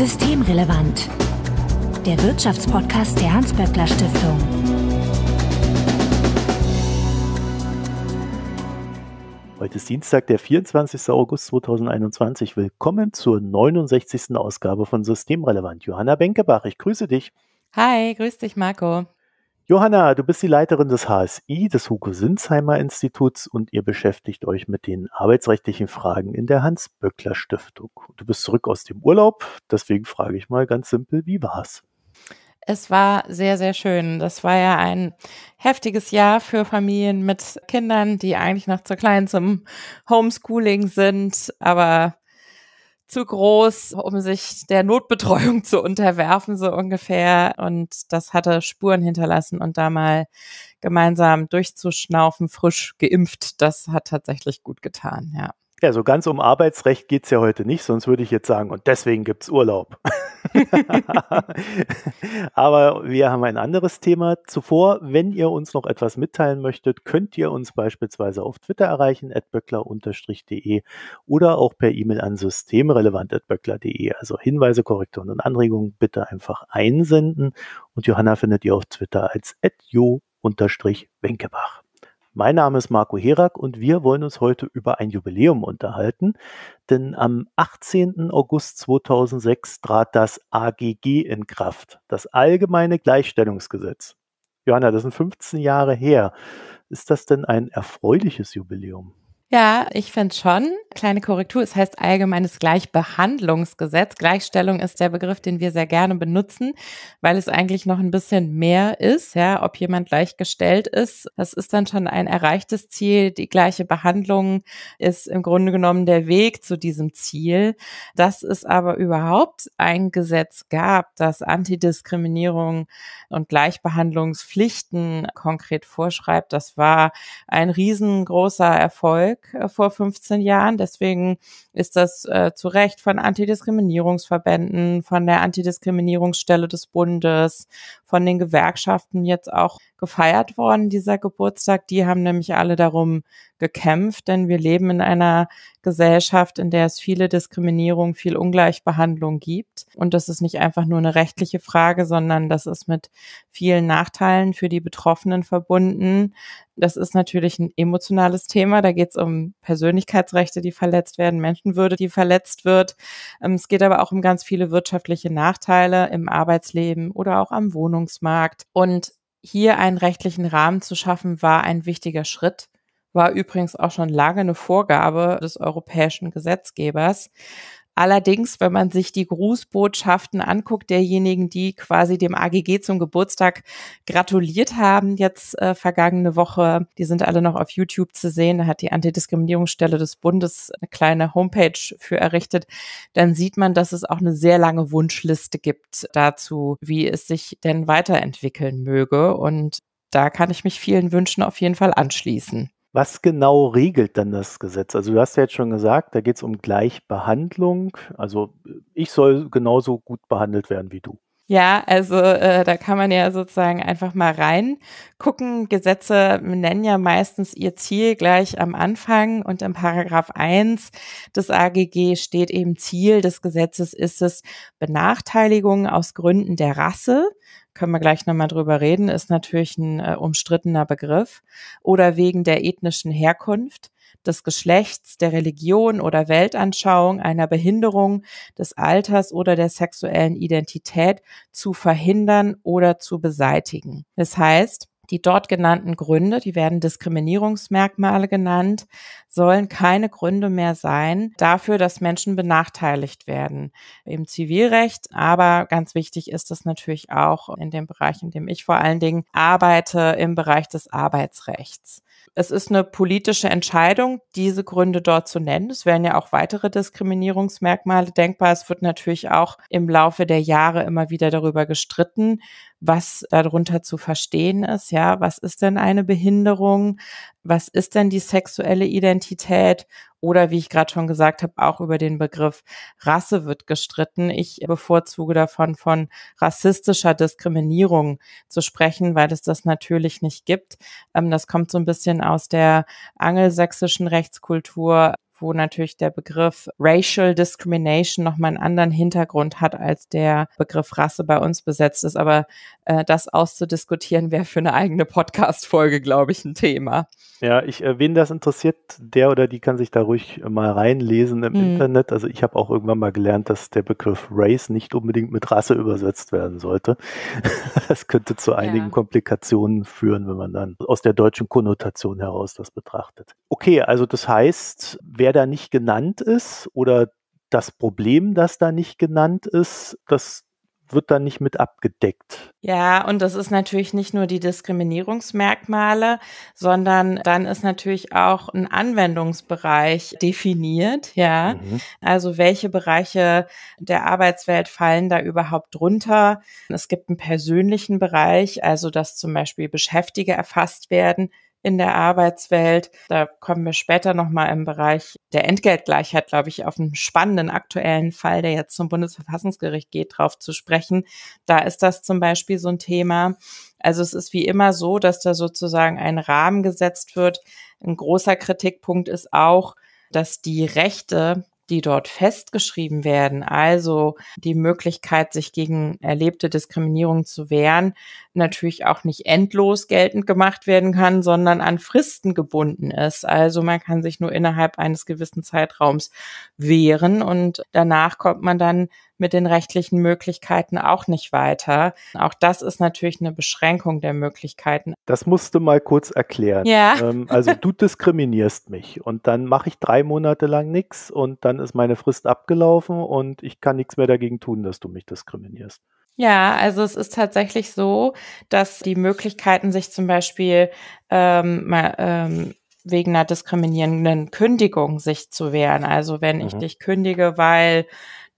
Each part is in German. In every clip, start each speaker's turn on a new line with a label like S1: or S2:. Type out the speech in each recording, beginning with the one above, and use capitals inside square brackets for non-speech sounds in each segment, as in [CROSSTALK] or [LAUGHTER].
S1: Systemrelevant. Der Wirtschaftspodcast der Hans-Böckler Stiftung.
S2: Heute ist Dienstag, der 24. August 2021. Willkommen zur 69. Ausgabe von Systemrelevant. Johanna Benkebach, ich grüße dich.
S1: Hi, grüß dich, Marco.
S2: Johanna, du bist die Leiterin des HSI, des Hugo-Sinsheimer-Instituts und ihr beschäftigt euch mit den arbeitsrechtlichen Fragen in der Hans-Böckler-Stiftung. Du bist zurück aus dem Urlaub, deswegen frage ich mal ganz simpel, wie war's?
S1: Es war sehr, sehr schön. Das war ja ein heftiges Jahr für Familien mit Kindern, die eigentlich noch zu klein zum Homeschooling sind, aber zu groß, um sich der Notbetreuung zu unterwerfen, so ungefähr. Und das hatte Spuren hinterlassen und da mal gemeinsam durchzuschnaufen, frisch geimpft, das hat tatsächlich gut getan, ja.
S2: Ja, so ganz um Arbeitsrecht geht es ja heute nicht, sonst würde ich jetzt sagen, und deswegen gibt es Urlaub. [LAUGHS] Aber wir haben ein anderes Thema. Zuvor, wenn ihr uns noch etwas mitteilen möchtet, könnt ihr uns beispielsweise auf Twitter erreichen, atböckler-de oder auch per E-Mail an systemrelevant.böckler.de. Also Hinweise, Korrekturen und Anregungen bitte einfach einsenden. Und Johanna findet ihr auf Twitter als atjo-wenkebach. Mein Name ist Marco Herak und wir wollen uns heute über ein Jubiläum unterhalten, denn am 18. August 2006 trat das AGG in Kraft, das Allgemeine Gleichstellungsgesetz. Johanna, das sind 15 Jahre her. Ist das denn ein erfreuliches Jubiläum?
S1: Ja, ich finde schon. Kleine Korrektur, es heißt allgemeines Gleichbehandlungsgesetz. Gleichstellung ist der Begriff, den wir sehr gerne benutzen, weil es eigentlich noch ein bisschen mehr ist, ja, ob jemand gleichgestellt ist. Das ist dann schon ein erreichtes Ziel. Die gleiche Behandlung ist im Grunde genommen der Weg zu diesem Ziel. Dass es aber überhaupt ein Gesetz gab, das Antidiskriminierung und Gleichbehandlungspflichten konkret vorschreibt, das war ein riesengroßer Erfolg. Nürnberg äh, vor 15 Jahren. Deswegen ist das äh, zu Recht von Antidiskriminierungsverbänden, von der Antidiskriminierungsstelle des Bundes, von den Gewerkschaften jetzt auch gefeiert worden, dieser Geburtstag. Die haben nämlich alle darum gekämpft, denn wir leben in einer Gesellschaft, in der es viele Diskriminierung, viel Ungleichbehandlung gibt. Und das ist nicht einfach nur eine rechtliche Frage, sondern das ist mit vielen Nachteilen für die Betroffenen verbunden. Das ist natürlich ein emotionales Thema. Da geht es um Persönlichkeitsrechte, die verletzt werden, Menschenwürde, die verletzt wird. Ähm, es geht aber auch um ganz viele wirtschaftliche Nachteile im Arbeitsleben oder auch am Wohnungsmarkt. Und hier einen rechtlichen Rahmen zu schaffen, war ein wichtiger Schritt, war übrigens auch schon lange eine Vorgabe des europäischen Gesetzgebers. Allerdings, wenn man sich die Grußbotschaften anguckt, derjenigen, die quasi dem AGG zum Geburtstag gratuliert haben, jetzt äh, vergangene Woche, die sind alle noch auf YouTube zu sehen, da hat die Antidiskriminierungsstelle des Bundes eine kleine Homepage für errichtet, dann sieht man, dass es auch eine sehr lange Wunschliste gibt dazu, wie es sich denn weiterentwickeln möge. Und da kann ich mich vielen Wünschen auf jeden
S2: Fall anschließen. Was genau regelt dann das Gesetz? Also du hast ja jetzt schon gesagt, da geht es um Gleichbehandlung. Also ich soll genauso gut behandelt werden wie du.
S1: Ja, also äh, da kann man ja sozusagen einfach mal reingucken. Gesetze nennen ja meistens ihr Ziel gleich am Anfang und im Paragraph 1 des AGG steht eben Ziel des Gesetzes ist es, Benachteiligungen aus Gründen der Rasse, können wir gleich nochmal drüber reden, ist natürlich ein äh, umstrittener Begriff, oder wegen der ethnischen Herkunft, des Geschlechts, der Religion oder Weltanschauung, einer Behinderung, des Alters oder der sexuellen Identität zu verhindern oder zu beseitigen. Das heißt, die dort genannten Gründe, die werden Diskriminierungsmerkmale genannt, sollen keine Gründe mehr sein dafür, dass Menschen benachteiligt werden im Zivilrecht. Aber ganz wichtig ist es natürlich auch in dem Bereich, in dem ich vor allen Dingen arbeite, im Bereich des Arbeitsrechts. Es ist eine politische Entscheidung, diese Gründe dort zu nennen. Es werden ja auch weitere Diskriminierungsmerkmale denkbar. Es wird natürlich auch im Laufe der Jahre immer wieder darüber gestritten, was darunter zu verstehen ist. Ja, was ist denn eine Behinderung? Was ist denn die sexuelle Identität? Oder wie ich gerade schon gesagt habe, auch über den Begriff Rasse wird gestritten. Ich bevorzuge davon, von rassistischer Diskriminierung zu sprechen, weil es das natürlich nicht gibt. Ähm, das kommt so ein bisschen aus der angelsächsischen Rechtskultur wo natürlich der Begriff Racial Discrimination nochmal einen anderen Hintergrund hat, als der Begriff Rasse bei uns besetzt ist. Aber äh, das auszudiskutieren wäre für eine eigene Podcast-Folge, glaube ich, ein Thema.
S2: Ja, ich, äh, wen das interessiert, der oder die kann sich da ruhig mal reinlesen im mhm. Internet. Also ich habe auch irgendwann mal gelernt, dass der Begriff Race nicht unbedingt mit Rasse übersetzt werden sollte. [LAUGHS] das könnte zu einigen ja. Komplikationen führen, wenn man dann aus der deutschen Konnotation heraus das betrachtet. Okay, also das heißt, wer der da nicht genannt ist oder das Problem, das da nicht genannt ist, das wird dann nicht mit abgedeckt.
S1: Ja, und das ist natürlich nicht nur die Diskriminierungsmerkmale, sondern dann ist natürlich auch ein Anwendungsbereich definiert, ja. Mhm. Also welche Bereiche der Arbeitswelt fallen da überhaupt drunter? Es gibt einen persönlichen Bereich, also dass zum Beispiel Beschäftige erfasst werden, in der Arbeitswelt. Da kommen wir später nochmal im Bereich der Entgeltgleichheit, glaube ich, auf einen spannenden aktuellen Fall, der jetzt zum Bundesverfassungsgericht geht, drauf zu sprechen. Da ist das zum Beispiel so ein Thema. Also es ist wie immer so, dass da sozusagen ein Rahmen gesetzt wird. Ein großer Kritikpunkt ist auch, dass die Rechte die dort festgeschrieben werden, also die Möglichkeit, sich gegen erlebte Diskriminierung zu wehren, natürlich auch nicht endlos geltend gemacht werden kann, sondern an Fristen gebunden ist. Also man kann sich nur innerhalb eines gewissen Zeitraums
S2: wehren
S1: und danach kommt man dann mit den rechtlichen Möglichkeiten auch nicht weiter. Auch das ist natürlich eine Beschränkung der Möglichkeiten.
S2: Das musst du mal kurz erklären. Ja. Ähm, also du [LAUGHS] diskriminierst mich und dann mache ich drei Monate lang nichts und dann ist meine Frist abgelaufen und ich kann nichts mehr dagegen tun, dass du mich diskriminierst.
S1: Ja, also es ist tatsächlich so, dass die Möglichkeiten sich zum Beispiel ähm, mal, ähm, wegen einer diskriminierenden Kündigung sich zu wehren. Also wenn ich mhm. dich kündige, weil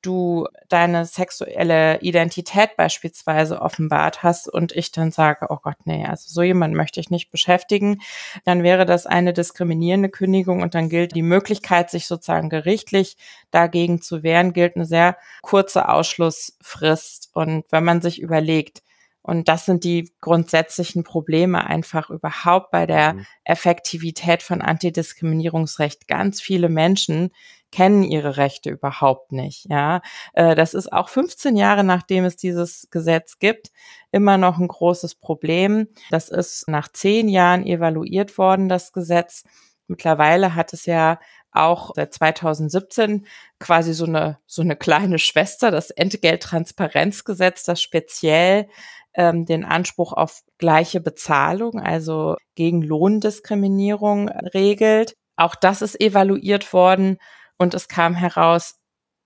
S1: du deine sexuelle Identität beispielsweise offenbart hast und ich dann sage, oh Gott, nee, also so jemand möchte ich nicht beschäftigen, dann wäre das eine diskriminierende Kündigung und dann gilt die Möglichkeit, sich sozusagen gerichtlich dagegen zu wehren, gilt eine sehr kurze Ausschlussfrist. Und wenn man sich überlegt, und das sind die grundsätzlichen Probleme einfach überhaupt bei der mhm. Effektivität von Antidiskriminierungsrecht. Ganz viele Menschen, kennen ihre Rechte überhaupt nicht. Ja, äh, das ist auch 15 Jahre nachdem es dieses Gesetz gibt immer noch ein großes Problem. Das ist nach zehn Jahren evaluiert worden, das Gesetz. Mittlerweile hat es ja auch seit 2017 quasi so eine, so eine kleine Schwester, das Entgelttransparenzgesetz, das speziell ähm, den Anspruch auf gleiche Bezahlung, also gegen Lohndiskriminierung äh, regelt. Auch das ist evaluiert worden und es kam heraus,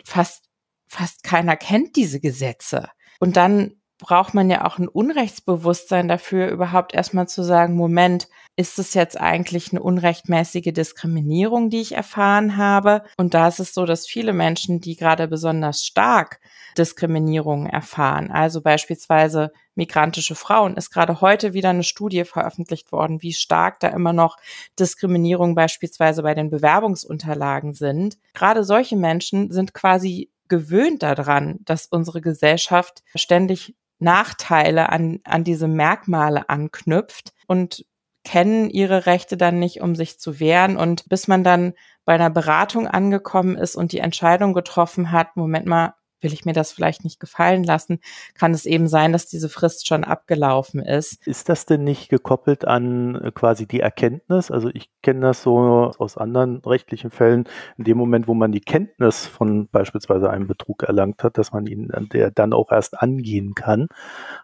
S1: fast, fast keiner kennt diese Gesetze. Und dann braucht man ja auch ein Unrechtsbewusstsein dafür, überhaupt erstmal zu sagen, Moment, ist es jetzt eigentlich eine unrechtmäßige Diskriminierung, die ich erfahren habe? Und da ist es so, dass viele Menschen, die gerade besonders stark Diskriminierungen erfahren, also beispielsweise migrantische Frauen, ist gerade heute wieder eine Studie veröffentlicht worden, wie stark da immer noch Diskriminierung beispielsweise bei den Bewerbungsunterlagen sind. Gerade solche Menschen sind quasi gewöhnt daran, dass unsere Gesellschaft ständig Nachteile an, an diese Merkmale anknüpft und kennen ihre Rechte dann nicht, um sich zu wehren. Und bis man dann bei einer Beratung angekommen ist und die Entscheidung getroffen hat, Moment mal, will ich mir das vielleicht nicht gefallen lassen, kann es eben sein,
S2: dass diese Frist schon abgelaufen ist. Ist das denn nicht gekoppelt an äh, quasi die Erkenntnis? Also ich kenne das so aus anderen rechtlichen Fällen, in dem Moment, wo man die Kenntnis von beispielsweise einem Betrug erlangt hat, dass man ihn äh, der dann auch erst angehen kann.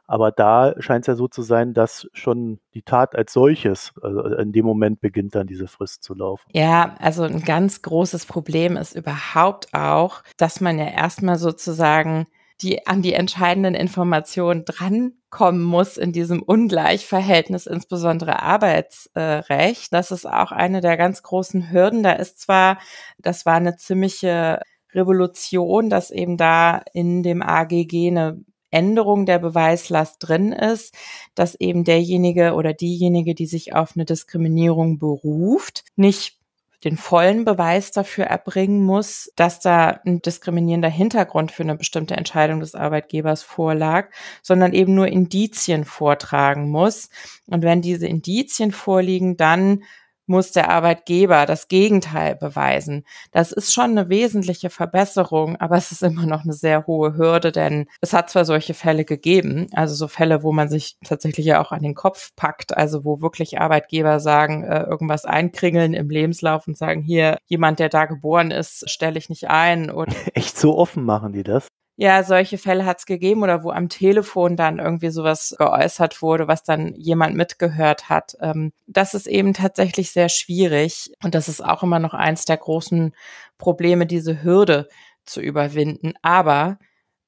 S2: Aber da scheint es ja so zu sein, dass schon die Tat als solches, also äh, in dem Moment beginnt dann diese Frist zu laufen.
S1: Ja, also ein ganz großes Problem ist überhaupt auch, dass man ja erstmal sozusagen sozusagen die an die entscheidenden Informationen drankommen muss in diesem Ungleichverhältnis, insbesondere Arbeitsrecht. Das ist auch eine der ganz großen Hürden. Da ist zwar, das war eine ziemliche Revolution, dass eben da in dem AGG eine Änderung der Beweislast drin ist, dass eben derjenige oder diejenige, die sich auf eine Diskriminierung beruft, nicht den vollen Beweis dafür erbringen muss, dass da ein diskriminierender Hintergrund für eine bestimmte Entscheidung des Arbeitgebers vorlag, sondern eben nur Indizien vortragen muss. Und wenn diese Indizien vorliegen, dann muss der Arbeitgeber das Gegenteil beweisen. Das ist schon eine wesentliche Verbesserung, aber es ist immer noch eine sehr hohe Hürde, denn es hat zwar solche Fälle gegeben, also so Fälle, wo man sich tatsächlich ja auch an den Kopf packt, also wo wirklich Arbeitgeber sagen, äh, irgendwas einkringeln im Lebenslauf und sagen, hier, jemand, der da geboren ist, stelle ich nicht ein. Und
S2: [LAUGHS] Echt so offen machen die das?
S1: ja, solche Fälle hat es gegeben oder wo am Telefon dann irgendwie sowas geäußert wurde, was dann jemand mitgehört hat. Ähm, das ist eben tatsächlich sehr schwierig und das ist auch immer noch eins der großen Probleme, diese Hürde zu überwinden. Aber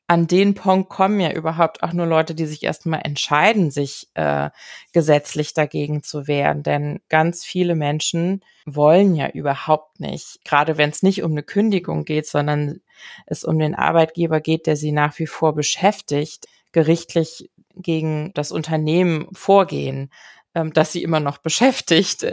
S1: an den Punkt kommen ja überhaupt auch nur Leute, die sich erstmal entscheiden, sich äh, gesetzlich dagegen zu wehren. Denn ganz viele Menschen wollen ja überhaupt nicht, gerade wenn es nicht um eine Kündigung geht, sondern es um den Arbeitgeber geht, der sie nach wie vor beschäftigt, gerichtlich gegen das Unternehmen vorgehen, ähm, das sie immer noch beschäftigt.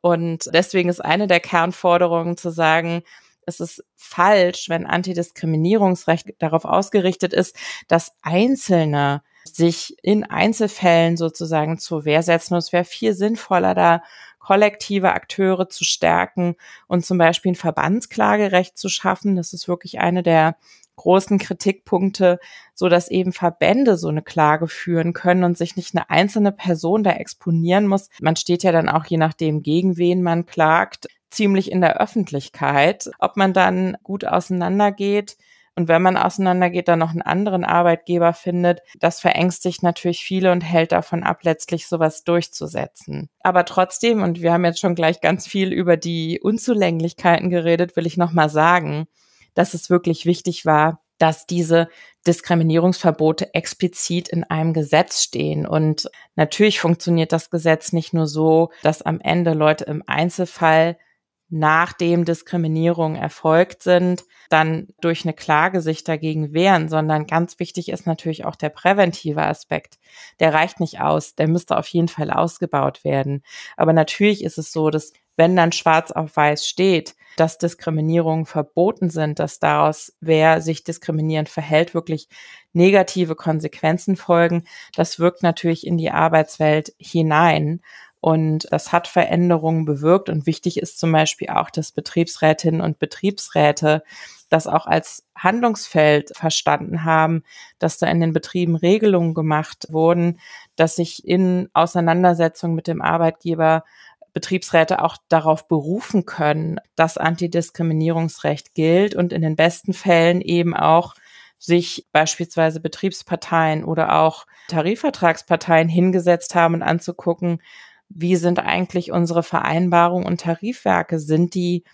S1: Und deswegen ist eine der Kernforderungen zu sagen, es ist falsch, wenn Antidiskriminierungsrecht darauf ausgerichtet ist, dass Einzelne sich in Einzelfällen sozusagen zur Wehr setzen. Und es wäre viel sinnvoller, da kollektive Akteure zu stärken und zum Beispiel ein Verbandsklagerecht zu schaffen. Das ist wirklich eine der großen Kritikpunkte, so dass eben Verbände so eine Klage führen können und sich nicht eine einzelne Person da exponieren muss. Man steht ja dann auch je nachdem, gegen wen man klagt, ziemlich in der Öffentlichkeit. Ob man dann gut auseinandergeht, und wenn man auseinandergeht, dann noch einen anderen Arbeitgeber findet, das verängstigt natürlich viele und hält davon ab, letztlich sowas durchzusetzen. Aber trotzdem, und wir haben jetzt schon gleich ganz viel über die Unzulänglichkeiten geredet, will ich nochmal sagen, dass es wirklich wichtig war, dass diese Diskriminierungsverbote explizit in einem Gesetz stehen. Und natürlich funktioniert das Gesetz nicht nur so, dass am Ende Leute im Einzelfall nachdem Diskriminierungen erfolgt sind, dann durch eine Klage sich dagegen wehren, sondern ganz wichtig ist natürlich auch der präventive Aspekt. Der reicht nicht aus, der müsste auf jeden Fall ausgebaut werden. Aber natürlich ist es so, dass wenn dann schwarz auf weiß steht, dass Diskriminierungen verboten sind, dass daraus, wer sich diskriminierend verhält, wirklich negative Konsequenzen folgen, das wirkt natürlich in die Arbeitswelt hinein. Und das hat Veränderungen bewirkt. Und wichtig ist zum Beispiel auch, dass Betriebsrätinnen und Betriebsräte das auch als Handlungsfeld verstanden haben, dass da in den Betrieben Regelungen gemacht wurden, dass sich in Auseinandersetzung mit dem Arbeitgeber Betriebsräte auch darauf berufen können, dass Antidiskriminierungsrecht gilt und in den besten Fällen eben auch sich beispielsweise Betriebsparteien oder auch Tarifvertragsparteien hingesetzt haben und anzugucken, wie sind eigentlich unsere Vereinbarungen und Tarifwerke? Sind die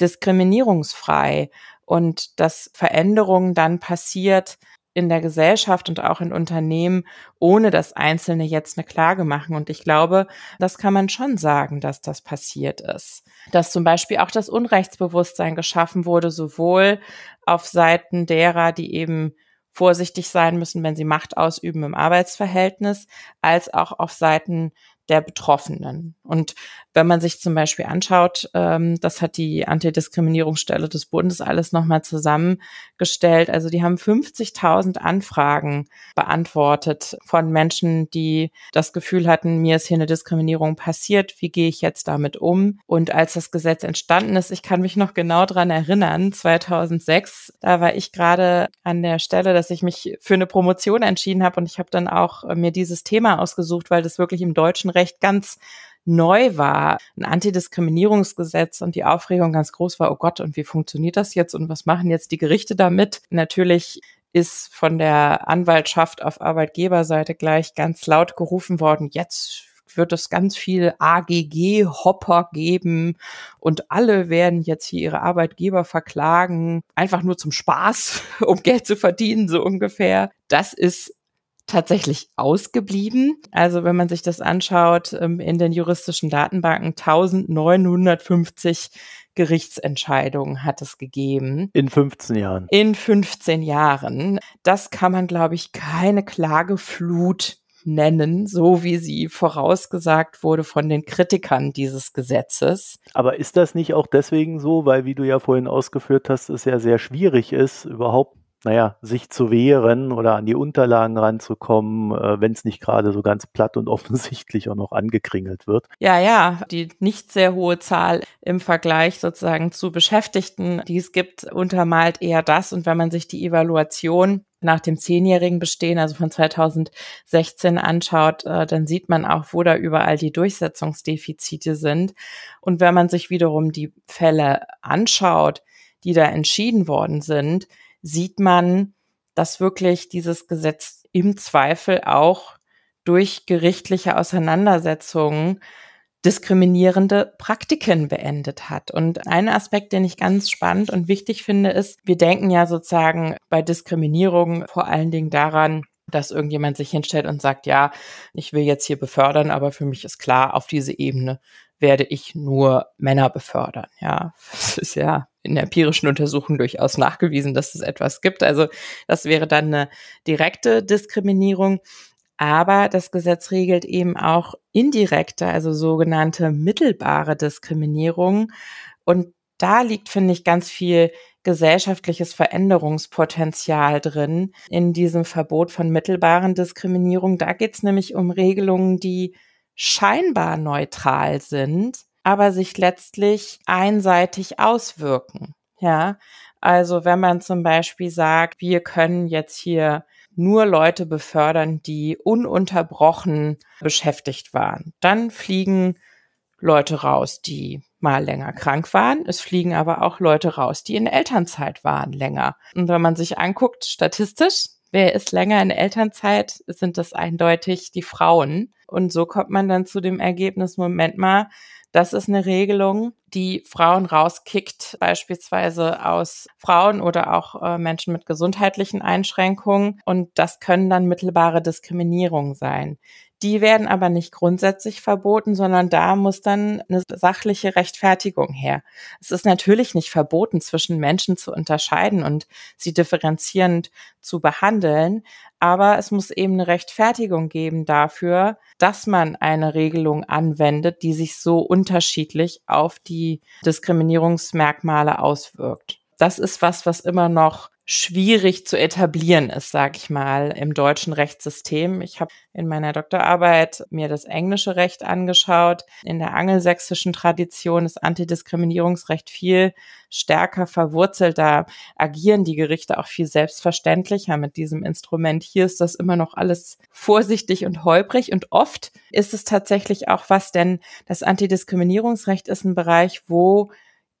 S1: diskriminierungsfrei? Und dass Veränderungen dann passiert in der Gesellschaft und auch in Unternehmen, ohne dass Einzelne jetzt eine Klage machen. Und ich glaube, das kann man schon sagen, dass das passiert ist. Dass zum Beispiel auch das Unrechtsbewusstsein geschaffen wurde, sowohl auf Seiten derer, die eben vorsichtig sein müssen, wenn sie Macht ausüben im Arbeitsverhältnis, als auch auf Seiten der Betroffenen. Und wenn man sich zum Beispiel anschaut, ähm, das hat die Antidiskriminierungsstelle des Bundes alles nochmal zusammengestellt. Also die haben 50.000 Anfragen beantwortet von Menschen, die das Gefühl hatten, mir ist hier eine Diskriminierung passiert, wie gehe ich jetzt damit um? Und als das Gesetz entstanden ist, ich kann mich noch genau dran erinnern, 2006, da war ich gerade an der Stelle, dass ich mich für eine Promotion entschieden habe und ich habe dann auch äh, mir dieses Thema ausgesucht, weil das wirklich im deutschen Menschenrecht ganz neu war, ein Antidiskriminierungsgesetz und die Aufregung ganz groß war, oh Gott, und wie funktioniert das jetzt und was machen jetzt die Gerichte damit? Natürlich ist von der Anwaltschaft auf Arbeitgeberseite gleich ganz laut gerufen worden, jetzt wird es ganz viel AGG-Hopper geben und alle werden jetzt hier ihre Arbeitgeber verklagen, einfach nur zum Spaß, [LAUGHS] um Geld zu verdienen, so ungefähr. Das ist tatsächlich ausgeblieben. Also wenn man sich das anschaut, ähm, in den juristischen Datenbanken 1950 Gerichtsentscheidungen hat es gegeben. In
S2: 15 Jahren.
S1: In 15 Jahren. Das kann man, glaube ich, keine Klageflut nennen, so wie sie vorausgesagt wurde von den Kritikern dieses Gesetzes.
S2: Aber ist das nicht auch deswegen so, weil, wie du ja vorhin ausgeführt hast, es ja sehr schwierig ist, überhaupt naja, sich zu wehren oder an die Unterlagen ranzukommen, äh, wenn es nicht gerade so ganz platt und [LAUGHS] offensichtlich auch noch angekringelt wird.
S1: Ja, ja, die nicht sehr hohe Zahl im Vergleich sozusagen zu Beschäftigten, die es gibt, untermalt eher das. Und wenn man sich die Evaluation nach dem zehnjährigen Bestehen, also von 2016 anschaut, äh, dann sieht man auch, wo da überall die Durchsetzungsdefizite sind. Und wenn man sich wiederum die Fälle anschaut, die da entschieden worden sind, sieht man, dass wirklich dieses Gesetz im Zweifel auch durch gerichtliche Auseinandersetzungen diskriminierende Praktiken beendet hat. Und ein Aspekt, den ich ganz spannend und wichtig finde, ist, wir denken ja sozusagen bei Diskriminierung vor allen Dingen daran, dass irgendjemand sich hinstellt und sagt, ja, ich will jetzt hier befördern, aber für mich ist klar, auf diese Ebene werde ich nur Männer befördern. Ja, es ist ja in empirischen Untersuchungen durchaus nachgewiesen, dass es etwas gibt. Also das wäre dann eine direkte Diskriminierung. Aber das Gesetz regelt eben auch indirekte, also sogenannte mittelbare Diskriminierung. Und da liegt, finde ich, ganz viel gesellschaftliches Veränderungspotenzial drin in diesem Verbot von mittelbaren Diskriminierung. Da geht es nämlich um Regelungen, die scheinbar neutral sind, aber sich letztlich einseitig auswirken. Ja, also wenn man zum Beispiel sagt, wir können jetzt hier nur Leute befördern, die ununterbrochen beschäftigt waren, dann fliegen Leute raus, die mal länger krank waren. Es fliegen aber auch Leute raus, die in Elternzeit waren länger. Und wenn man sich anguckt, statistisch, wer ist länger in Elternzeit, sind das eindeutig die Frauen. Und so kommt man dann zu dem Ergebnis, Moment mal, das ist eine Regelung, die Frauen rauskickt, beispielsweise aus Frauen oder auch äh, Menschen mit gesundheitlichen Einschränkungen. Und das können dann mittelbare Diskriminierungen sein. Die werden aber nicht grundsätzlich verboten, sondern da muss dann eine sachliche Rechtfertigung her. Es ist natürlich nicht verboten, zwischen Menschen zu unterscheiden und sie differenzierend zu behandeln, aber es muss eben eine Rechtfertigung geben dafür, dass man eine Regelung anwendet, die sich so unterschiedlich auf die Diskriminierungsmerkmale auswirkt. Das ist was, was immer noch schwierig zu etablieren ist, sag ich mal, im deutschen Rechtssystem. Ich habe in meiner Doktorarbeit mir das englische Recht angeschaut. In der angelsächsischen Tradition ist Antidiskriminierungsrecht viel stärker verwurzelt. Da agieren die Gerichte auch viel selbstverständlicher mit diesem Instrument. Hier ist das immer noch alles vorsichtig und holprig und oft ist es tatsächlich auch was, denn das Antidiskriminierungsrecht ist ein Bereich, wo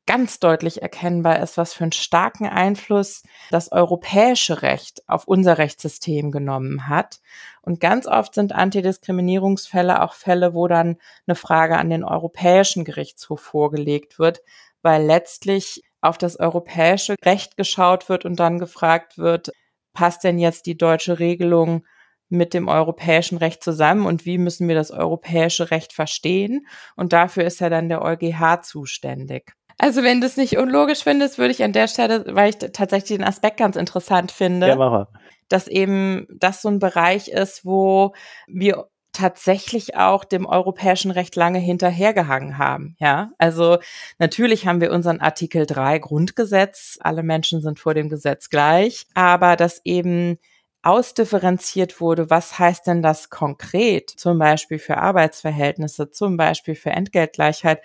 S1: ganz deutlich erkennbar ist, was für einen starken Einfluss das europäische Recht auf unser Rechtssystem genommen hat. Und ganz oft sind Antidiskriminierungsfälle auch Fälle, wo dann eine Frage an den Europäischen Gerichtshof vorgelegt wird, weil letztlich auf das europäische Recht geschaut wird und dann gefragt wird, passt denn jetzt die deutsche Regelung mit dem europäischen Recht zusammen und wie müssen wir das europäische Recht verstehen? Und dafür ist ja dann der EuGH zuständig. Also, wenn du es nicht unlogisch findest, würde ich an der Stelle, weil ich tatsächlich den Aspekt ganz interessant finde, ja, dass eben das so ein Bereich ist, wo wir tatsächlich auch dem europäischen Recht lange hinterhergehangen haben. Ja, also natürlich haben wir unseren Artikel 3 Grundgesetz. Alle Menschen sind vor dem Gesetz gleich. Aber dass eben ausdifferenziert wurde, was heißt denn das konkret, zum Beispiel für Arbeitsverhältnisse, zum Beispiel für Entgeltgleichheit,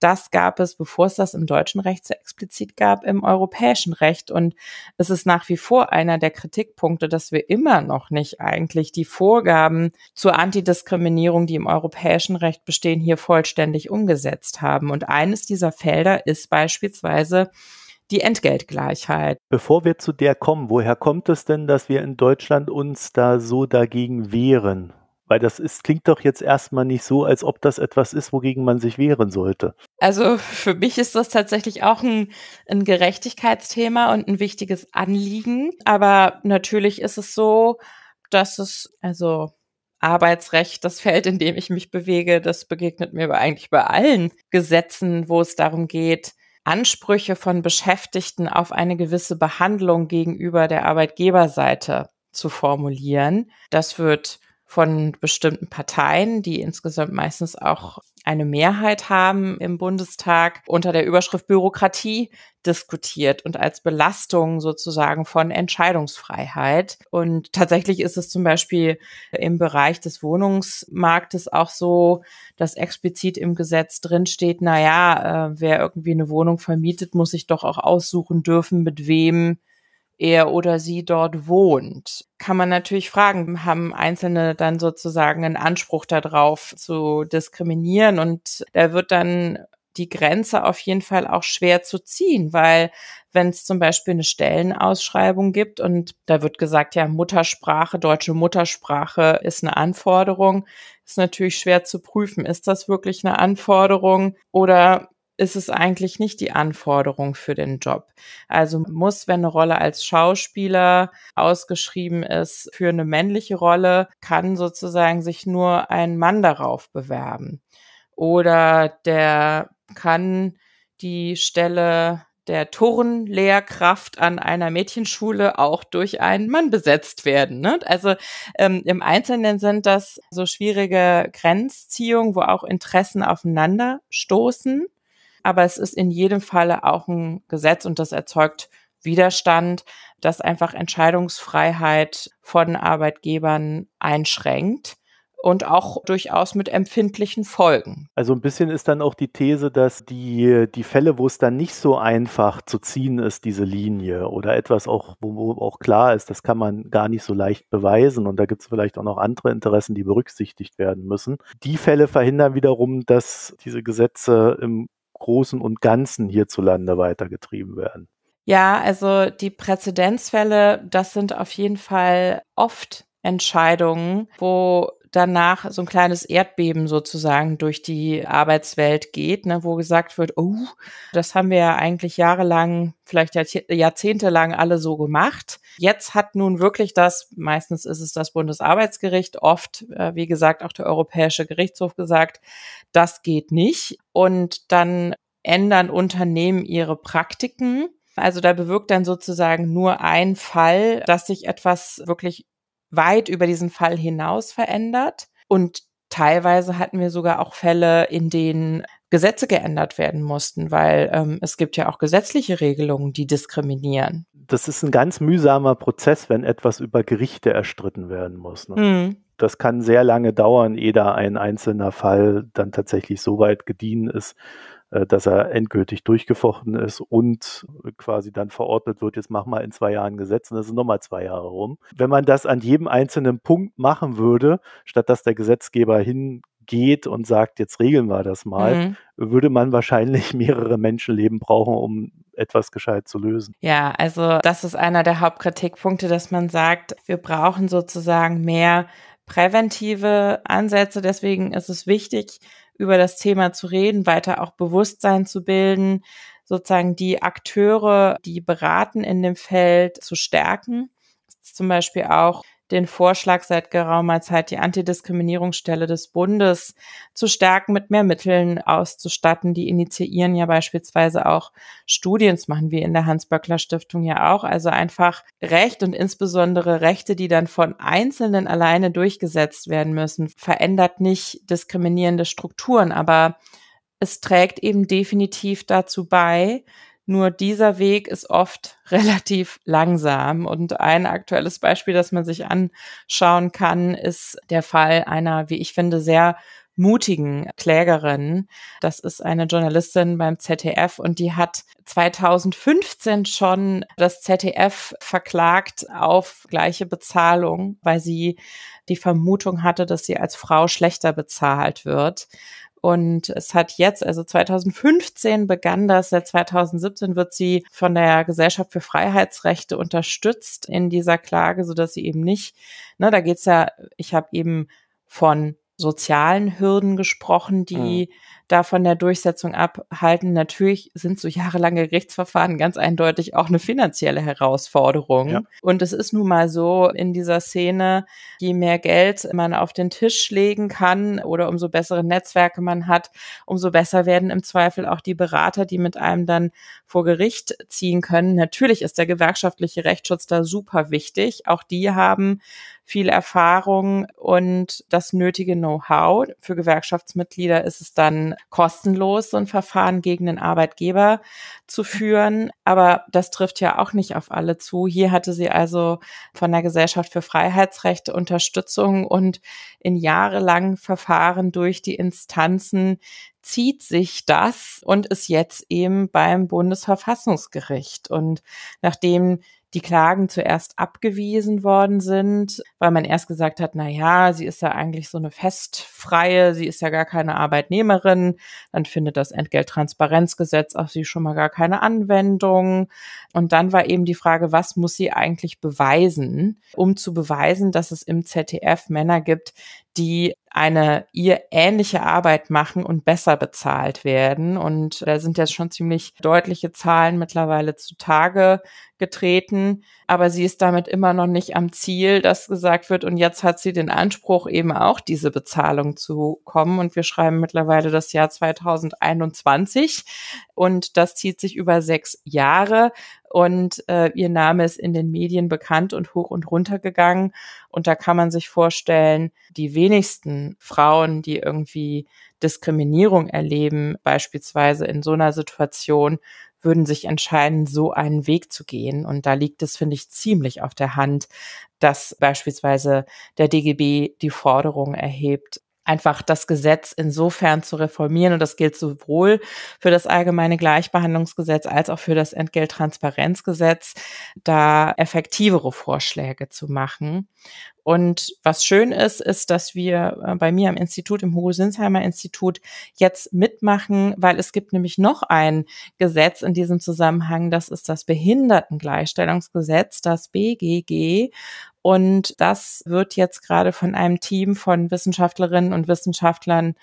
S1: das gab es, bevor es das im deutschen Recht so explizit gab, im europäischen Recht. Und es ist nach wie vor einer der Kritikpunkte, dass wir immer noch nicht eigentlich die Vorgaben zur Antidiskriminierung, die im europäischen Recht bestehen, hier vollständig umgesetzt haben. Und eines dieser Felder ist beispielsweise die Entgeltgleichheit.
S2: Bevor wir zu der kommen, woher kommt es denn, dass wir in Deutschland uns da so dagegen wehren? Weil das ist, klingt doch jetzt erstmal nicht so, als ob das etwas ist, wogegen man sich wehren sollte.
S1: Also für mich ist das tatsächlich auch ein, ein Gerechtigkeitsthema und ein wichtiges Anliegen. Aber natürlich ist es so, dass es, also Arbeitsrecht, das Feld, in dem ich mich bewege, das begegnet mir eigentlich bei allen Gesetzen, wo es darum geht, Ansprüche von Beschäftigten auf eine gewisse Behandlung gegenüber der Arbeitgeberseite zu formulieren. Das wird von bestimmten Parteien, die insgesamt meistens auch eine Mehrheit haben im Bundestag, unter der Überschrift Bürokratie diskutiert und als Belastung sozusagen von Entscheidungsfreiheit. Und tatsächlich ist es zum Beispiel im Bereich des Wohnungsmarktes auch so, dass explizit im Gesetz drinsteht, na ja, äh, wer irgendwie eine Wohnung vermietet, muss sich doch auch aussuchen dürfen, mit wem er oder sie dort wohnt. Kann man natürlich fragen, haben Einzelne dann sozusagen einen Anspruch darauf zu diskriminieren? Und da wird dann die Grenze auf jeden Fall auch schwer zu ziehen, weil wenn es zum Beispiel eine Stellenausschreibung gibt und da wird gesagt, ja, Muttersprache, deutsche Muttersprache ist eine Anforderung, ist natürlich schwer zu prüfen. Ist das wirklich eine Anforderung oder ist es eigentlich nicht die Anforderung für den Job. Also muss, wenn eine Rolle als Schauspieler ausgeschrieben ist für eine männliche Rolle, kann sozusagen sich nur ein Mann darauf bewerben. Oder der kann die Stelle der Turnlehrkraft an einer Mädchenschule auch durch einen Mann besetzt werden. Ne? Also ähm, im Einzelnen sind das so schwierige Grenzziehungen, wo auch Interessen aufeinander stoßen. Aber es ist in jedem Falle auch ein Gesetz und das erzeugt Widerstand, das einfach Entscheidungsfreiheit von Arbeitgebern einschränkt und auch durchaus mit empfindlichen Folgen.
S2: Also ein bisschen ist dann auch die These, dass die, die Fälle, wo es dann nicht so einfach zu ziehen ist, diese Linie oder etwas auch, wo, wo auch klar ist, das kann man gar nicht so leicht beweisen und da gibt es vielleicht auch noch andere Interessen, die berücksichtigt werden müssen. Die Fälle verhindern wiederum, dass diese Gesetze im Großen und Ganzen hierzulande weitergetrieben werden.
S1: Ja, also die Präzedenzfälle, das sind auf jeden Fall oft Entscheidungen, wo danach so ein kleines Erdbeben sozusagen durch die Arbeitswelt geht, ne, wo gesagt wird, oh, das haben wir ja eigentlich jahrelang, vielleicht jahrzehntelang alle so gemacht. Jetzt hat nun wirklich das, meistens ist es das Bundesarbeitsgericht, oft, äh, wie gesagt, auch der Europäische Gerichtshof gesagt, das geht nicht. Und dann ändern Unternehmen ihre Praktiken. Also da bewirkt dann sozusagen nur ein Fall, dass sich etwas wirklich weit über diesen Fall hinaus verändert. Und teilweise hatten wir sogar auch Fälle, in denen Gesetze geändert werden mussten, weil ähm, es gibt ja auch gesetzliche Regelungen, die diskriminieren.
S2: Das ist ein ganz mühsamer Prozess, wenn etwas über Gerichte erstritten werden muss. Ne? Mhm. Das kann sehr lange dauern, ehe da ein einzelner Fall dann tatsächlich so weit gediehen ist, äh, dass er endgültig durchgefochten ist und quasi dann verordnet wird, jetzt mach mal in zwei Jahren Gesetz und das sind nochmal zwei Jahre rum. Wenn man das an jedem einzelnen Punkt machen würde, statt dass der Gesetzgeber hingeht und sagt, jetzt regeln wir das mal, mhm. würde man wahrscheinlich mehrere Menschenleben brauchen, um etwas gescheit zu lösen.
S1: Ja, also das ist einer der Hauptkritikpunkte, dass man sagt, wir brauchen sozusagen mehr präventive Ansätze. Deswegen ist es wichtig, über das Thema zu reden, weiter auch Bewusstsein zu bilden, sozusagen die Akteure, die beraten in dem Feld, zu stärken. zum Beispiel auch den Vorschlag seit geraumer Zeit, die Antidiskriminierungsstelle des Bundes zu stärken, mit mehr Mitteln auszustatten. Die initiieren ja beispielsweise auch Studien, das machen wir in der Hans-Böckler-Stiftung ja auch. Also einfach Recht und insbesondere Rechte, die dann von Einzelnen alleine durchgesetzt werden müssen, verändert nicht diskriminierende Strukturen, aber es trägt eben definitiv dazu bei, nur dieser Weg ist oft [LAUGHS] relativ langsam. Und ein aktuelles Beispiel, das man sich anschauen kann, ist der Fall einer, wie ich finde, sehr mutigen Klägerin. Das ist eine Journalistin beim ZDF und die hat 2015 schon das ZDF verklagt auf gleiche Bezahlung, weil sie die Vermutung hatte, dass sie als Frau schlechter bezahlt wird. Und es hat jetzt, also 2015 begann das, seit 2017 wird sie von der Gesellschaft für Freiheitsrechte unterstützt in dieser Klage, sodass sie eben nicht, ne, da geht's ja, ich habe eben von sozialen Hürden gesprochen, mhm. die mhm da von der Durchsetzung abhalten. Natürlich sind so jahrelange Gerichtsverfahren ganz eindeutig auch eine finanzielle Herausforderung. Ja. Und es ist nun mal so in dieser Szene, je mehr Geld man auf den Tisch legen kann oder umso bessere Netzwerke man hat, umso besser werden im Zweifel auch die Berater, die mit einem dann vor Gericht ziehen können. Natürlich ist der gewerkschaftliche Rechtsschutz da super wichtig. Auch die haben viel Erfahrung und das nötige Know-how. Für Gewerkschaftsmitglieder ist es dann kostenlos so ein Verfahren gegen den Arbeitgeber zu führen. Aber das trifft ja auch nicht auf alle zu. Hier hatte sie also von der Gesellschaft für Freiheitsrechte Unterstützung und in jahrelangen Verfahren durch die Instanzen zieht sich das und ist jetzt eben beim Bundesverfassungsgericht. Und nachdem die Klagen zuerst abgewiesen worden sind, weil man erst gesagt hat, na ja, sie ist ja eigentlich so eine festfreie, sie ist ja gar keine Arbeitnehmerin, dann findet das Entgelttransparenzgesetz auf sie schon mal gar keine Anwendung. Und dann war eben die Frage, was muss sie eigentlich beweisen, um zu beweisen, dass es im ZDF Männer gibt, die eine ihr ähnliche Arbeit machen und besser bezahlt werden. Und da sind jetzt schon ziemlich deutliche Zahlen mittlerweile zutage getreten. Aber sie ist damit immer noch nicht am Ziel, dass gesagt wird, und jetzt hat sie den Anspruch, eben auch diese Bezahlung zu kommen. Und wir schreiben mittlerweile das Jahr 2021 und das zieht sich über sechs Jahre und äh, ihr Name ist in den Medien bekannt und hoch und runter gegangen. Und da kann man sich vorstellen, die wenigsten Frauen, die irgendwie Diskriminierung erleben, beispielsweise in so einer Situation, würden sich entscheiden, so einen Weg zu gehen. Und da liegt es, finde ich, ziemlich auf der Hand, dass beispielsweise der DGB die Forderung erhebt, einfach das Gesetz insofern zu reformieren. Und das gilt sowohl für das allgemeine Gleichbehandlungsgesetz als auch für das Entgelttransparenzgesetz, da effektivere Vorschläge zu machen. Und was schön ist, ist, dass wir äh, bei mir am Institut, im Hugo-Sinsheimer Institut, jetzt mitmachen, weil es gibt nämlich noch ein Gesetz in diesem Zusammenhang, das ist das Behindertengleichstellungsgesetz, das BGG. Und das wird jetzt gerade von einem Team von Wissenschaftlerinnen und Wissenschaftlern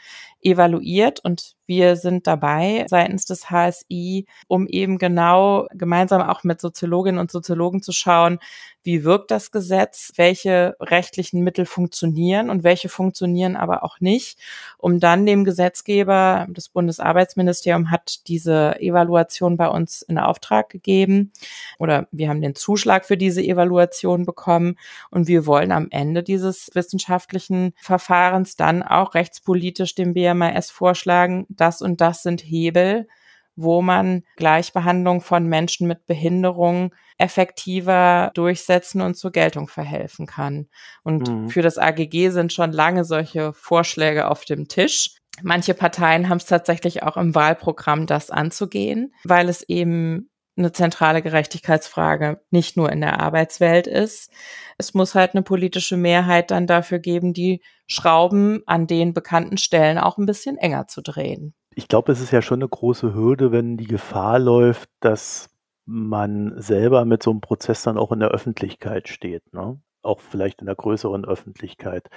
S1: evaluiert und wir sind dabei seitens des HSI, um eben genau gemeinsam auch mit Soziologinnen und Soziologen zu schauen, wie wirkt das Gesetz, welche rechtlichen Mittel funktionieren und welche funktionieren aber auch nicht, um dann dem Gesetzgeber, das Bundesarbeitsministerium hat diese Evaluation bei uns in Auftrag gegeben oder wir haben den Zuschlag für diese Evaluation bekommen und wir wollen am Ende dieses wissenschaftlichen Verfahrens dann auch rechtspolitisch dem BMA MRS vorschlagen, das und das sind Hebel, wo man Gleichbehandlung von Menschen mit Behinderung effektiver durchsetzen und zur Geltung verhelfen kann. Und mhm. für das AGG sind schon lange solche Vorschläge auf dem Tisch. Manche Parteien haben es tatsächlich auch im Wahlprogramm, das anzugehen, weil es eben eine zentrale Gerechtigkeitsfrage nicht nur in der Arbeitswelt ist. Es muss halt eine politische Mehrheit dann dafür geben, die Schrauben an den bekannten Stellen auch ein bisschen enger zu drehen.
S2: Ich glaube, es ist ja schon eine große Hürde, wenn die Gefahr läuft, dass man selber mit so einem Prozess dann auch in der Öffentlichkeit steht, ne? auch vielleicht in der größeren Öffentlichkeit.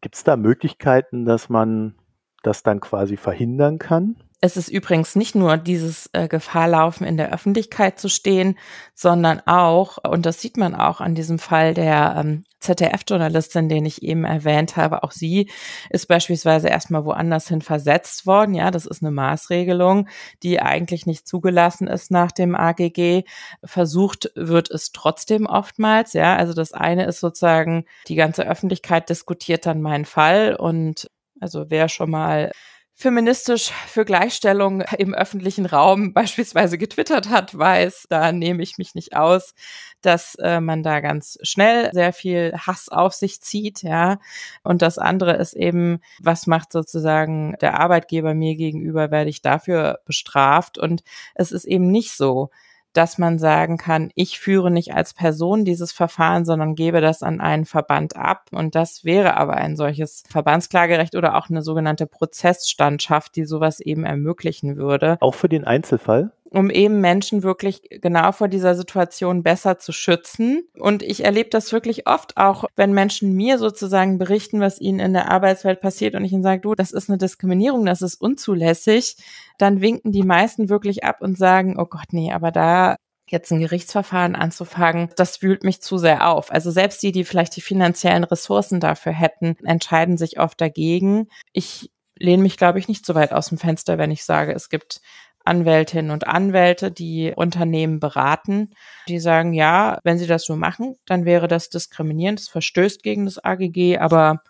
S2: Gibt es da Möglichkeiten, dass man das dann quasi verhindern kann?
S1: Es ist übrigens nicht nur dieses äh, Gefahrlaufen in der Öffentlichkeit zu stehen, sondern auch, und das sieht man auch an diesem Fall der ähm, ZDF-Journalistin, den ich eben erwähnt habe, auch sie ist beispielsweise erstmal woanders hin versetzt worden. Ja, das ist eine Maßregelung, die eigentlich nicht zugelassen ist nach dem AGG. Versucht wird es trotzdem oftmals. Ja, also das eine ist sozusagen, die ganze Öffentlichkeit diskutiert dann meinen Fall und also wer schon mal feministisch für Gleichstellung im öffentlichen Raum beispielsweise getwittert hat, weiß, da nehme ich mich nicht aus, dass äh, man da ganz schnell sehr viel Hass auf sich zieht, ja. Und das andere ist eben, was macht sozusagen der Arbeitgeber mir gegenüber, werde ich dafür bestraft? Und es ist eben nicht so, dass man sagen kann, ich führe nicht als Person dieses Verfahren, sondern gebe das an einen Verband ab. Und das wäre aber ein solches Verbandsklagerecht oder auch eine sogenannte Prozessstandschaft, die sowas eben ermöglichen würde.
S2: Auch für den Einzelfall?
S1: um eben Menschen wirklich genau vor dieser Situation besser zu schützen. Und ich erlebe das wirklich oft auch, wenn Menschen mir sozusagen berichten, was ihnen in der Arbeitswelt passiert und ich ihnen sage, du, das ist eine Diskriminierung, das ist unzulässig, dann winken die meisten wirklich ab und sagen, oh Gott, nee, aber da jetzt ein Gerichtsverfahren anzufangen, das wühlt mich zu sehr auf. Also selbst die, die vielleicht die finanziellen Ressourcen dafür hätten, entscheiden sich oft dagegen. Ich lehne mich, glaube ich, nicht so weit aus dem Fenster, wenn ich sage, es gibt Anwältinnen und Anwälte, die Unternehmen beraten, die sagen, ja, wenn sie das so machen, dann wäre das diskriminierend, es verstößt gegen das AGG, aber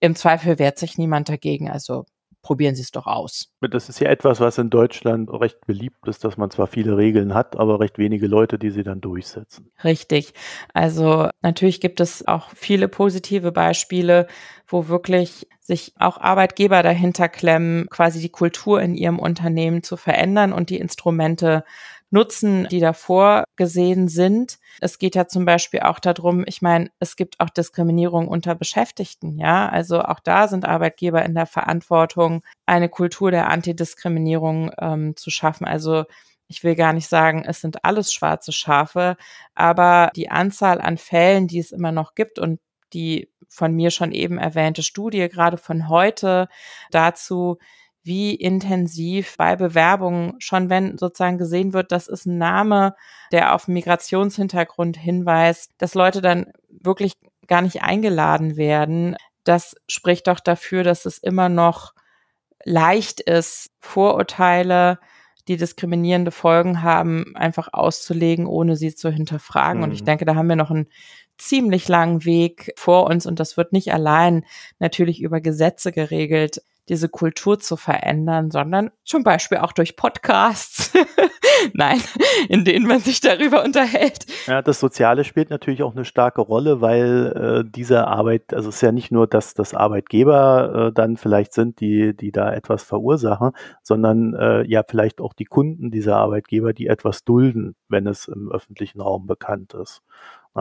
S1: im Zweifel wehrt sich niemand dagegen. Also probieren Sie es doch
S2: aus. Das ist ja etwas, was in Deutschland recht beliebt ist, dass man zwar viele Regeln hat, aber recht wenige Leute, die sie dann durchsetzen.
S1: Richtig. Also natürlich gibt es auch viele positive Beispiele, wo wirklich sich auch Arbeitgeber dahinter klemmen, quasi die Kultur in ihrem Unternehmen zu verändern und die Instrumente Nutzen, die davor gesehen sind. Es geht ja zum Beispiel auch darum, ich meine, es gibt auch Diskriminierung unter Beschäftigten, ja. Also auch da sind Arbeitgeber in der Verantwortung, eine Kultur der Antidiskriminierung ähm, zu schaffen. Also ich will gar nicht sagen, es sind alles schwarze Schafe, aber die Anzahl an Fällen, die es immer noch gibt und die von mir schon eben erwähnte Studie, gerade von heute dazu, wie intensiv bei Bewerbungen schon, wenn sozusagen gesehen wird, das ist ein Name, der auf Migrationshintergrund hinweist, dass Leute dann wirklich gar nicht eingeladen werden. Das spricht doch dafür, dass es immer noch leicht ist, Vorurteile, die diskriminierende Folgen haben, einfach auszulegen, ohne sie zu hinterfragen. Mhm. Und ich mhm. denke, da haben wir noch einen ziemlich langen Weg vor uns und das wird nicht allein natürlich über Gesetze geregelt diese Kultur zu verändern, sondern zum Beispiel auch durch Podcasts, [LAUGHS] nein, in denen man sich darüber unterhält.
S2: Ja, das Soziale spielt natürlich auch eine starke Rolle, weil äh, diese Arbeit, also es ist ja nicht nur, dass das Arbeitgeber äh, dann vielleicht sind, die, die da etwas verursachen, sondern äh, ja vielleicht auch die Kunden dieser Arbeitgeber, die etwas dulden, wenn es im öffentlichen Raum bekannt ist.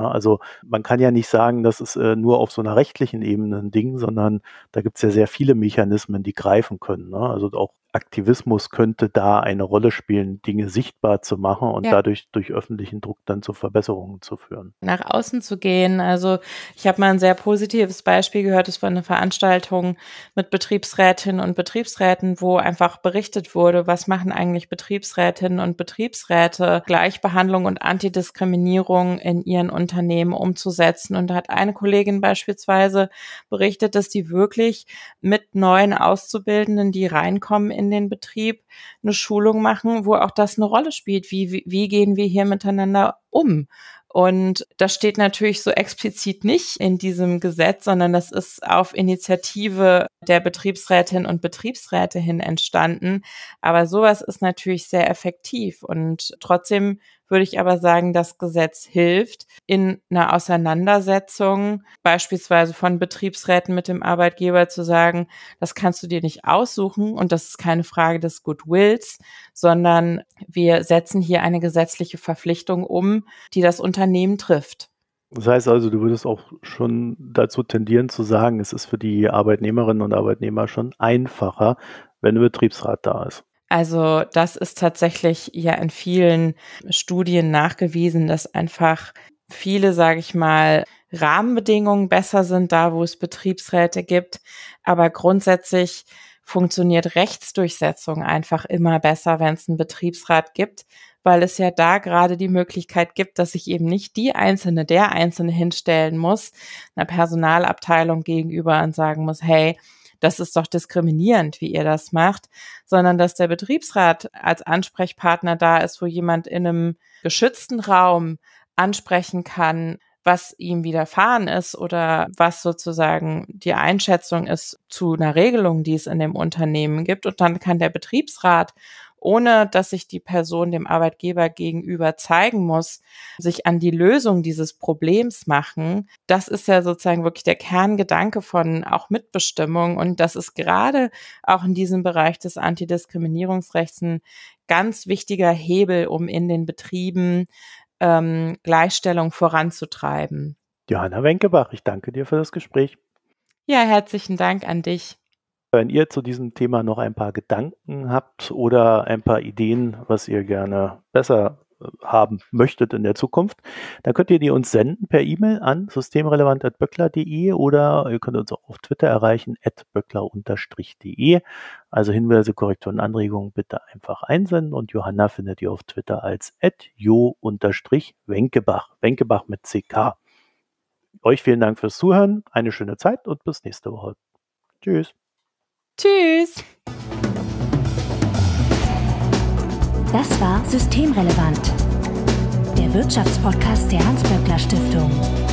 S2: Also man kann ja nicht sagen, das ist äh, nur auf so einer rechtlichen Ebene ein Ding, sondern da gibt es ja sehr viele Mechanismen, die greifen können. Ne? Also auch Aktivismus könnte da eine Rolle spielen, Dinge sichtbar zu machen und ja. dadurch durch öffentlichen Druck dann zu Verbesserungen zu führen.
S1: Nach außen zu gehen. Also ich habe mal ein sehr positives Beispiel gehört, es war eine Veranstaltung mit Betriebsrätinnen und Betriebsräten, wo einfach berichtet wurde, was machen eigentlich Betriebsrätinnen und Betriebsräte, Gleichbehandlung und Antidiskriminierung in ihren Unternehmen umzusetzen. Und da hat eine Kollegin beispielsweise berichtet, dass die wirklich mit neuen Auszubildenden, die reinkommen in in den Betrieb eine Schulung machen, wo auch das eine Rolle spielt. Wie, wie, wie gehen wir hier miteinander um? Und das steht natürlich so explizit nicht in diesem Gesetz, sondern das ist auf Initiative der Betriebsrätinnen und Betriebsräte hin entstanden. Aber sowas ist natürlich sehr effektiv. Und trotzdem würde ich aber sagen, das Gesetz hilft in einer Auseinandersetzung, beispielsweise von Betriebsräten mit dem Arbeitgeber zu sagen, das kannst du dir nicht aussuchen und das ist keine Frage des Goodwills, sondern wir setzen hier eine gesetzliche Verpflichtung um, die das Unternehmen Unternehmen
S2: trifft. Das heißt also, du würdest auch schon dazu tendieren zu sagen, es ist für die Arbeitnehmerinnen und Arbeitnehmer schon einfacher, wenn ein Betriebsrat da ist.
S1: Also das ist tatsächlich ja in vielen Studien nachgewiesen, dass einfach viele, sage ich mal, Rahmenbedingungen besser sind da, wo es Betriebsräte gibt. Aber grundsätzlich funktioniert Rechtsdurchsetzung einfach immer besser, wenn es einen Betriebsrat gibt, weil es ja da gerade die Möglichkeit gibt, dass ich eben nicht die Einzelne, der Einzelne hinstellen muss, einer Personalabteilung gegenüber und sagen muss, hey, das ist doch diskriminierend, wie ihr das macht, sondern dass der Betriebsrat als Ansprechpartner da ist, wo jemand in einem geschützten Raum ansprechen kann, was ihm widerfahren ist oder was sozusagen die Einschätzung ist zu einer Regelung, die es in dem Unternehmen gibt. Und dann kann der Betriebsrat ohne dass sich die Person dem Arbeitgeber gegenüber zeigen muss, sich an die Lösung dieses Problems machen. Das ist ja sozusagen wirklich der Kerngedanke von auch Mitbestimmung. Und das ist gerade auch in diesem Bereich des Antidiskriminierungsrechts ein ganz wichtiger Hebel, um in den Betrieben ähm, Gleichstellung voranzutreiben.
S2: Johanna Wenkebach, ich danke dir für das Gespräch.
S1: Ja, herzlichen Dank an dich
S2: wenn ihr zu diesem Thema noch ein paar Gedanken habt oder ein paar Ideen, was ihr gerne besser äh, haben möchtet in der Zukunft, dann könnt ihr die uns senden per E-Mail an systemrelevant.böckler.de oder ihr könnt uns auch auf Twitter erreichen, at böckler-de. Also Hinweise, Korrekturen, Anregungen bitte einfach einsenden und Johanna findet ihr auf Twitter als at jo-wenkebach, Wenkebach mit ck. Euch vielen Dank fürs Zuhören, eine schöne Zeit und bis nächste Woche. Tschüss. Tschüss.
S1: Das war Systemrelevant, der Wirtschaftspodcast der Hans-Böckler
S2: Stiftung.